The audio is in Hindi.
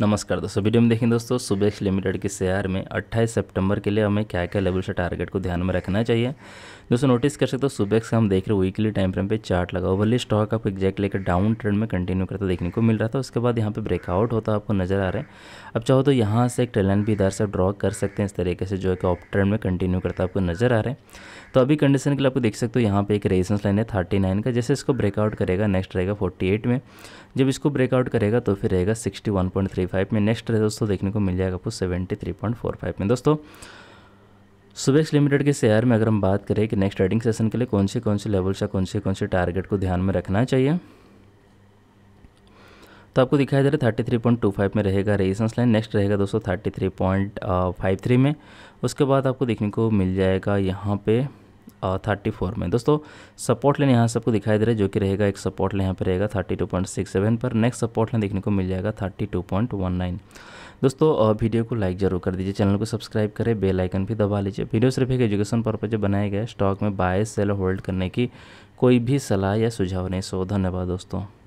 नमस्कार दोस्तों वीडियो में देखें दोस्तों सुबेक्स लिमिटेड के शेयर में 28 सितंबर के लिए हमें क्या क्या लेवल से टारगेट को ध्यान में रखना चाहिए दोस्तों नोटिस कर सकते हो सुबेक्स का हम देख रहे वीकली टाइम फ्रेम पे चार्ट लगा ओवरली स्टॉक आपको एक्जैक्ट लेकर डाउन ट्रेंड में कंटिन्यू करता देखने को मिल रहा था उसके बाद यहाँ पर ब्रेकआउट होता आपको नजर आ रहा है अब चाहो तो यहाँ से एक ट्रेलन भी इधर से ड्रॉ कर सकते हैं इस तरीके से जो है कि ट्रेंड में कंटिन्यू करता आपको नजर आ रहा है तो अभी कंडीशन के लिए आपको देख सकते हो यहाँ पे एक रेजिस्टेंस लाइन है थर्टी नाइन का जैसे इसको ब्रेकआउट करेगा नेक्स्ट रहेगा फोर्टी एट में जब इसको ब्रेकआउट करेगा तो फिर रहेगा sixty one point three three में नेक्स्ट दोस्तों देखने को मिल जाएगा आपको सेवेंटी में दोस्तों सुबेक्स लिमिटेड के शेयर में अगर हम बात करें कि नेक्स्ट ट्रेडिंग सेशन के लिए कौन से कौन से लेवल से कौन से कौन से टारगेट को ध्यान में रखना चाहिए तो आपको दिखाई दे रहा है थर्टी में रहेगा रेजिस्टेंस लाइन नेक्स्ट रहेगा दोस्तों थर्टी में उसके बाद आपको देखने को मिल जाएगा यहाँ पे थर्टी फोर में दोस्तों सपोर्ट लाइन यहाँ सबको दिखाई दे रहा है जो कि रहेगा एक सपोर्ट लाइन यहाँ पर रहेगा thirty two point six seven पर नेक्स्ट सपोर्ट लाइन देखने को मिल जाएगा thirty two point one nine दोस्तों वीडियो को लाइक जरूर कर दीजिए चैनल को सब्सक्राइब करें बेल आइकन भी दबा लीजिए वीडियो सिर्फ एक एजुकेशन पर्पज बनाए गए स्टॉक में बाय सेल होल्ड करने की कोई भी सलाह या सुझाव नहीं सो धन्यवाद दोस्तों